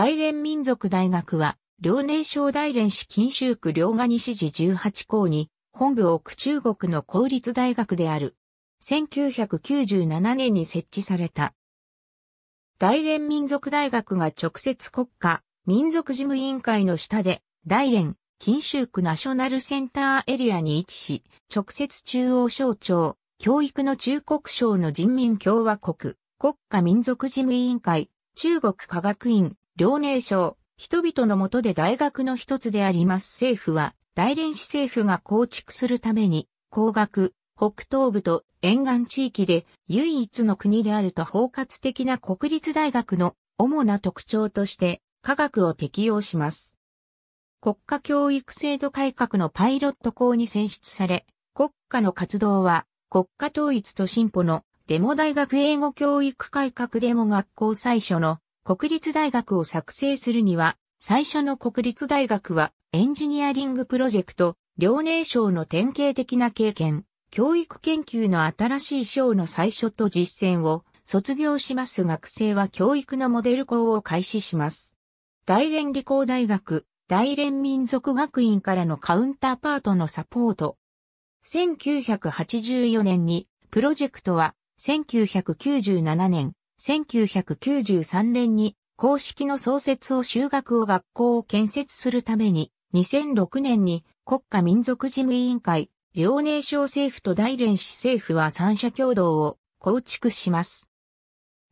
大連民族大学は、遼寧省大連市錦州区両賀西寺18校に、本部を置く中国の公立大学である。1997年に設置された。大連民族大学が直接国家民族事務委員会の下で、大連、錦州区ナショナルセンターエリアに位置し、直接中央省庁、教育の中国省の人民共和国、国家民族事務委員会、中国科学院、遼寧省、人々のもとで大学の一つであります政府は、大連市政府が構築するために、工学、北東部と沿岸地域で唯一の国であると包括的な国立大学の主な特徴として科学を適用します。国家教育制度改革のパイロット校に選出され、国家の活動は国家統一と進歩のデモ大学英語教育改革デモ学校最初の国立大学を作成するには、最初の国立大学はエンジニアリングプロジェクト、遼寧省の典型的な経験、教育研究の新しい章の最初と実践を卒業します学生は教育のモデル校を開始します。大連理工大学、大連民族学院からのカウンターパートのサポート。1984年にプロジェクトは1997年1993年に公式の創設を修学を学校を建設するために、2006年に国家民族事務委員会、遼寧省政府と大連市政府は三者共同を構築します。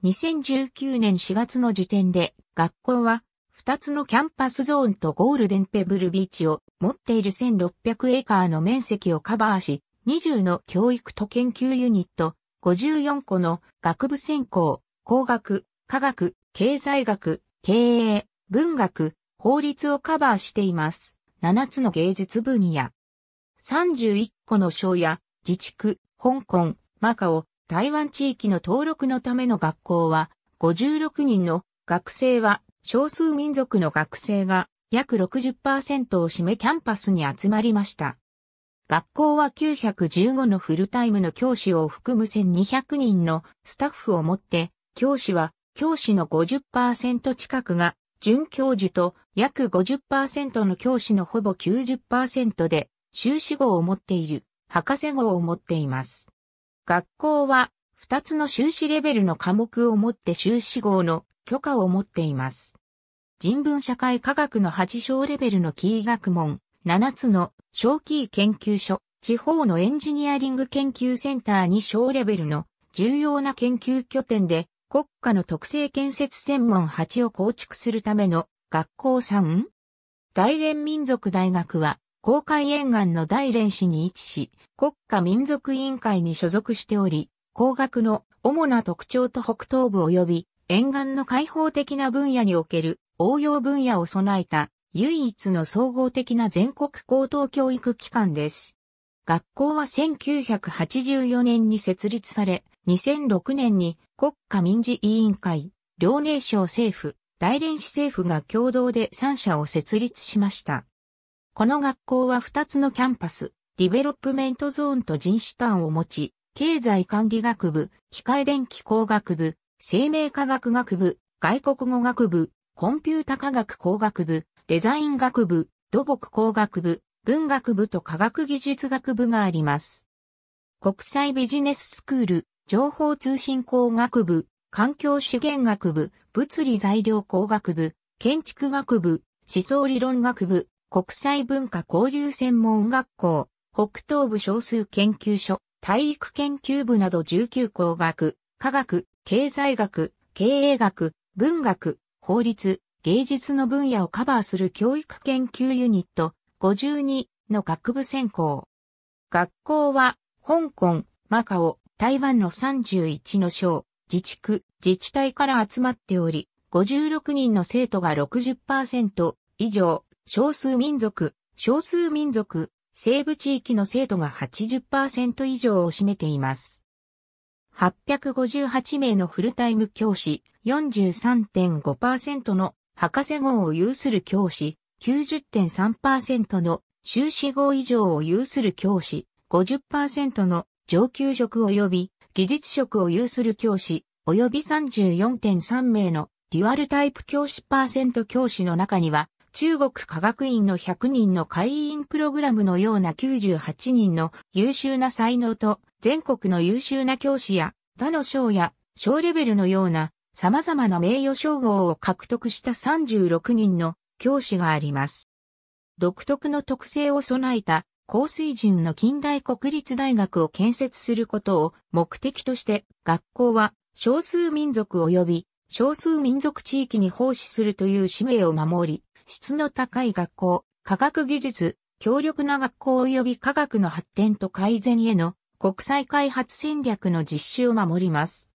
2019年4月の時点で学校は2つのキャンパスゾーンとゴールデンペブルビーチを持っている1600エーカーの面積をカバーし、20の教育と研究ユニット、54個の学部専攻、工学、科学、経済学、経営、文学、法律をカバーしています。7つの芸術分野。31個の省や自治区、香港、マカオ、台湾地域の登録のための学校は、56人の学生は少数民族の学生が約60%を占めキャンパスに集まりました。学校は915のフルタイムの教師を含む1200人のスタッフを持って教師は、教師の50%近くが、准教授と約50%の教師のほぼ90%で、修士号を持っている、博士号を持っています。学校は、2つの修士レベルの科目を持って修士号の許可を持っています。人文社会科学の8小レベルのキー学問、7つの小キー研究所、地方のエンジニアリング研究センター2小レベルの重要な研究拠点で国家の特性建設専門8を構築するための学校3大連民族大学は、公海沿岸の大連市に位置し、国家民族委員会に所属しており、工学の主な特徴と北東部及び沿岸の開放的な分野における応用分野を備えた唯一の総合的な全国高等教育機関です。学校は1984年に設立され、2006年に国家民事委員会、遼寧省政府、大連市政府が共同で3社を設立しました。この学校は2つのキャンパス、ディベロップメントゾーンと人種端を持ち、経済管理学部、機械電気工学部、生命科学学部、外国語学部、コンピュータ科学工学部、デザイン学部、土木工学部、文学部と科学技術学部があります。国際ビジネススクール、情報通信工学部、環境資源学部、物理材料工学部、建築学部、思想理論学部、国際文化交流専門学校、北東部少数研究所、体育研究部など19工学、科学、経済学、経営学、文学、法律、芸術の分野をカバーする教育研究ユニット52の学部専攻。学校は、香港、マカオ、台湾の31の省、自治区、自治体から集まっており、56人の生徒が60%以上、少数民族、少数民族、西部地域の生徒が80%以上を占めています。858名のフルタイム教師、43.5%の博士号を有する教師、90.3%の修士号以上を有する教師、50%の上級職及び技術職を有する教師、及び34.3名のデュアルタイプ教師パーセント教師の中には、中国科学院の100人の会員プログラムのような98人の優秀な才能と、全国の優秀な教師や、他の賞や、賞レベルのような、様々な名誉称号を獲得した36人の教師があります。独特の特性を備えた高水準の近代国立大学を建設することを目的として、学校は少数民族及び少数民族地域に奉仕するという使命を守り、質の高い学校、科学技術、強力な学校及び科学の発展と改善への国際開発戦略の実施を守ります。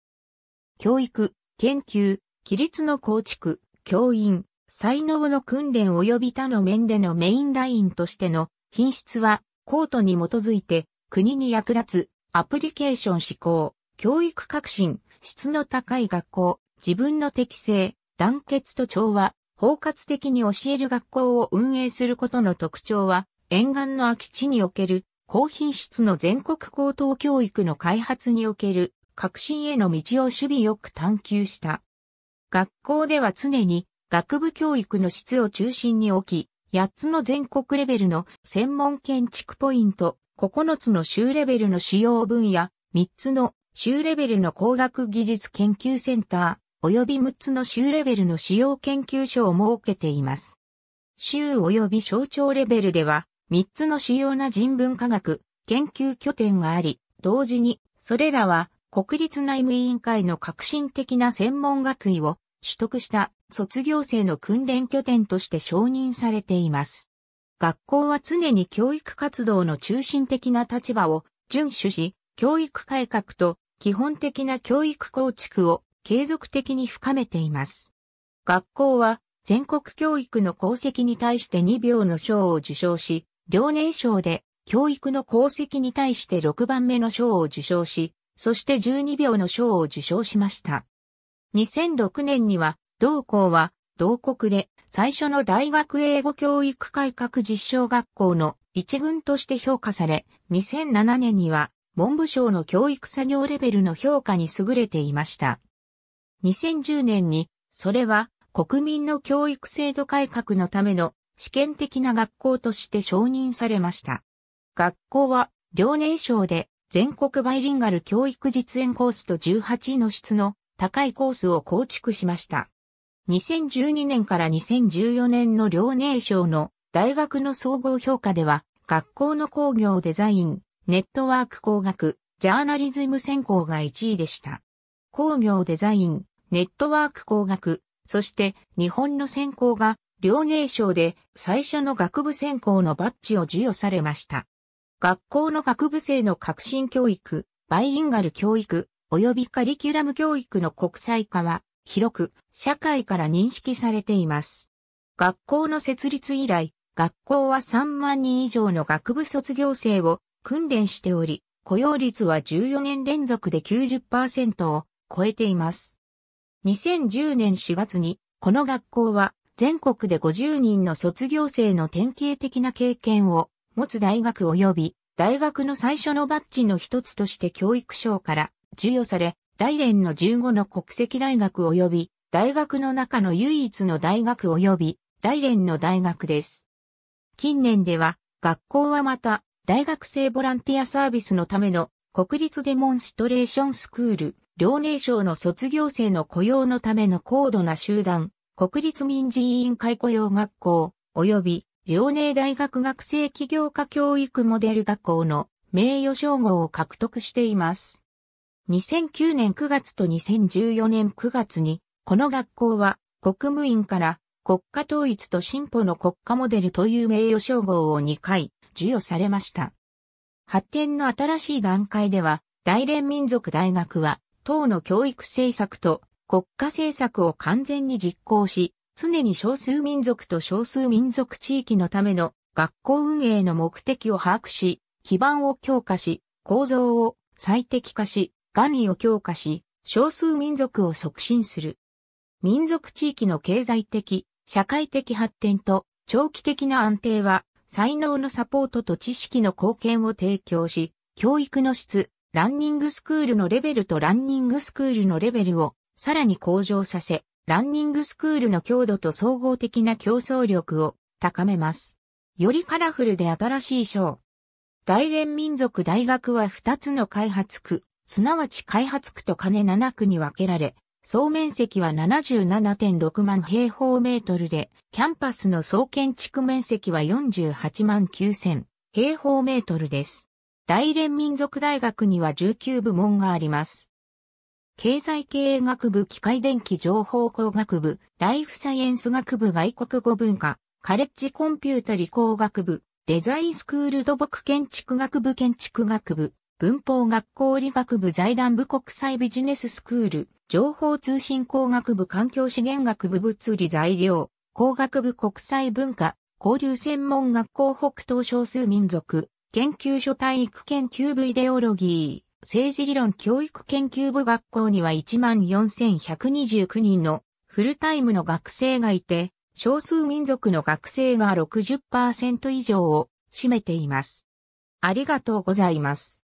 教育、研究、規律の構築、教員、才能の訓練及び他の面でのメインラインとしての品質は、コートに基づいて、国に役立つ、アプリケーション施行、教育革新、質の高い学校、自分の適性、団結と調和、包括的に教える学校を運営することの特徴は、沿岸の空き地における高品質の全国高等教育の開発における革新への道を守備よく探求した。学校では常に学部教育の質を中心に置き、8つの全国レベルの専門建築ポイント、9つの州レベルの主要分野、3つの州レベルの工学技術研究センター、及び6つの州レベルの主要研究所を設けています。州及び省庁レベルでは、3つの主要な人文科学、研究拠点があり、同時に、それらは国立内務委員会の革新的な専門学位を取得した卒業生の訓練拠点として承認されています。学校は常に教育活動の中心的な立場を遵守し、教育改革と基本的な教育構築を継続的に深めています。学校は全国教育の功績に対して2秒の賞を受賞し、両年賞で教育の功績に対して6番目の賞を受賞し、そして12秒の賞を受賞しました。2006年には同校は、同国で最初の大学英語教育改革実証学校の一群として評価され、2007年には文部省の教育作業レベルの評価に優れていました。2010年に、それは国民の教育制度改革のための試験的な学校として承認されました。学校は、遼寧省で全国バイリンガル教育実演コースと18の質の高いコースを構築しました。2012年から2014年の遼寧省の大学の総合評価では、学校の工業デザイン、ネットワーク工学、ジャーナリズム専攻が1位でした。工業デザイン、ネットワーク工学、そして日本の専攻が遼寧省で最初の学部専攻のバッジを授与されました。学校の学部生の革新教育、バイリンガル教育、及びカリキュラム教育の国際化は広く社会から認識されています。学校の設立以来、学校は3万人以上の学部卒業生を訓練しており、雇用率は14年連続で90%を超えています。2010年4月に、この学校は全国で50人の卒業生の典型的な経験を持つ大学及び大学の最初のバッジの一つとして教育省から授与され、大連の15の国籍大学及び、大学の中の唯一の大学及び、大連の大学です。近年では、学校はまた、大学生ボランティアサービスのための国立デモンストレーションスクール、両寧省の卒業生の雇用のための高度な集団、国立民事委員会雇用学校、及び両寧大学学生起業家教育モデル学校の名誉称号を獲得しています。2009年9月と2014年9月に、この学校は国務院から国家統一と進歩の国家モデルという名誉称号を2回授与されました。発展の新しい段階では、大連民族大学は、党の教育政策と国家政策を完全に実行し、常に少数民族と少数民族地域のための学校運営の目的を把握し、基盤を強化し、構造を最適化し、ガニを強化し、少数民族を促進する。民族地域の経済的、社会的発展と長期的な安定は、才能のサポートと知識の貢献を提供し、教育の質、ランニングスクールのレベルとランニングスクールのレベルをさらに向上させ、ランニングスクールの強度と総合的な競争力を高めます。よりカラフルで新しい賞。大連民族大学は2つの開発区、すなわち開発区と金7区に分けられ、総面積は77.6万平方メートルで、キャンパスの総建築面積は48万9000平方メートルです。大連民族大学には19部門があります。経済経営学部機械電気情報工学部、ライフサイエンス学部外国語文化、カレッジコンピュータ理工学部、デザインスクール土木建築学部建築学部、文法学校理学部財団部国際ビジネススクール、情報通信工学部環境資源学部物理材料、工学部国際文化、交流専門学校北東少数民族、研究所体育研究部イデオロギー、政治理論教育研究部学校には14,129人のフルタイムの学生がいて、少数民族の学生が60%以上を占めています。ありがとうございます。